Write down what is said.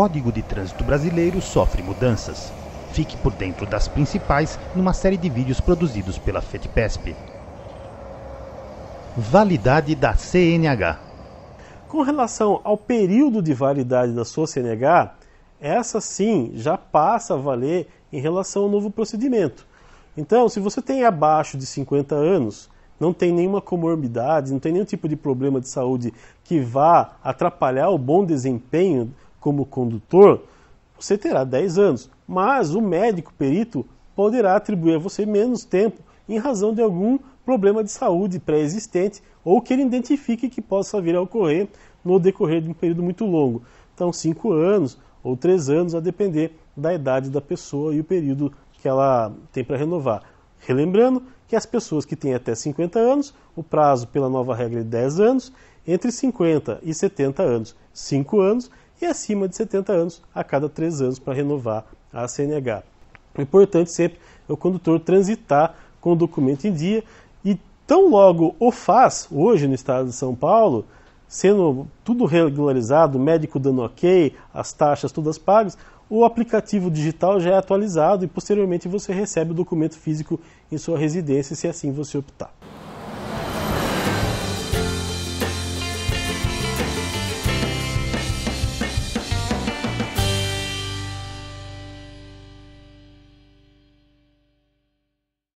Código de Trânsito Brasileiro sofre mudanças. Fique por dentro das principais numa série de vídeos produzidos pela FETPESP. Validade da CNH Com relação ao período de validade da sua CNH, essa sim já passa a valer em relação ao novo procedimento. Então, se você tem abaixo de 50 anos, não tem nenhuma comorbidade, não tem nenhum tipo de problema de saúde que vá atrapalhar o bom desempenho como condutor, você terá 10 anos, mas o médico perito poderá atribuir a você menos tempo em razão de algum problema de saúde pré-existente ou que ele identifique que possa vir a ocorrer no decorrer de um período muito longo. Então, 5 anos ou 3 anos, a depender da idade da pessoa e o período que ela tem para renovar. Relembrando que as pessoas que têm até 50 anos, o prazo pela nova regra é de 10 anos, entre 50 e 70 anos, 5 anos, e acima de 70 anos a cada 3 anos para renovar a CNH. O é importante sempre é o condutor transitar com o documento em dia e tão logo o faz, hoje no estado de São Paulo, sendo tudo regularizado, o médico dando ok, as taxas todas pagas, o aplicativo digital já é atualizado e posteriormente você recebe o documento físico em sua residência, se assim você optar.